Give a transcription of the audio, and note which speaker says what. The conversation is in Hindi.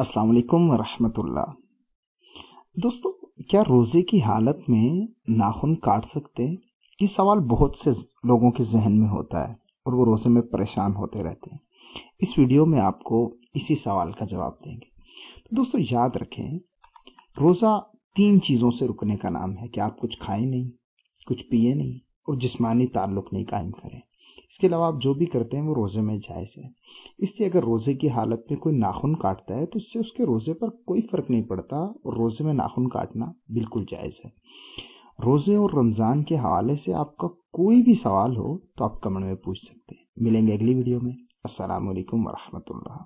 Speaker 1: अस्सलाम वालेकुम रहमतुल्ला दोस्तों क्या रोज़े की हालत में नाखून काट सकते हैं ये सवाल बहुत से लोगों के जहन में होता है और वो रोज़े में परेशान होते रहते हैं इस वीडियो में आपको इसी सवाल का जवाब देंगे तो दोस्तों याद रखें रोज़ा तीन चीज़ों से रुकने का नाम है कि आप कुछ खाएं नहीं कुछ पिए नहीं और जिस्मानी ताल्लुक नहीं कायम करें इसके अलावा आप जो भी करते हैं वो रोज़े में जायज़ है इसलिए अगर रोज़े की हालत में कोई नाखून काटता है तो इससे उसके रोज़े पर कोई फ़र्क नहीं पड़ता और रोज़े में नाखून काटना बिल्कुल जायज़ है रोज़े और रमज़ान के हवाले से आपका कोई भी सवाल हो तो आप कमेंट में पूछ सकते हैं मिलेंगे अगली वीडियो में असलकम वरहमल